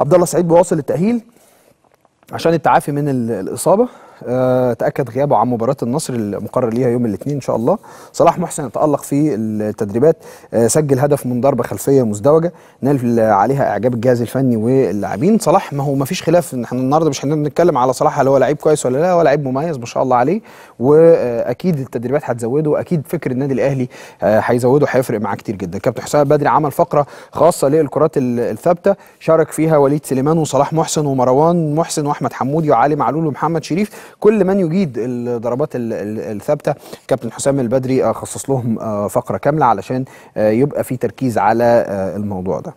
عبد الله سعيد بواصل التاهيل عشان التعافي من الاصابه آه، تاكد غيابه عن مباراه النصر المقرر ليها يوم الاثنين ان شاء الله صلاح محسن اتالق في التدريبات آه، سجل هدف من ضربه خلفيه مزدوجه نال عليها اعجاب الجهاز الفني واللاعبين صلاح ما هو ما فيش خلاف ان احنا النهارده مش هنتكلم على صلاح هل هو لعيب كويس ولا لا هو لعيب مميز ما شاء الله عليه واكيد التدريبات هتزوده واكيد فكر النادي الاهلي آه، هيزوده هيفرق معاه كتير جدا كابتن حسام بدري عمل فقره خاصه للكرات الثابته شارك فيها وليد سليمان وصلاح محسن ومروان محسن واحمد حمودي وعلي معلول ومحمد شريف كل من يجيد الضربات الثابته كابتن حسام البدري آه، خصص لهم آه، فقره كامله علشان آه، يبقى في تركيز على الموضوع ده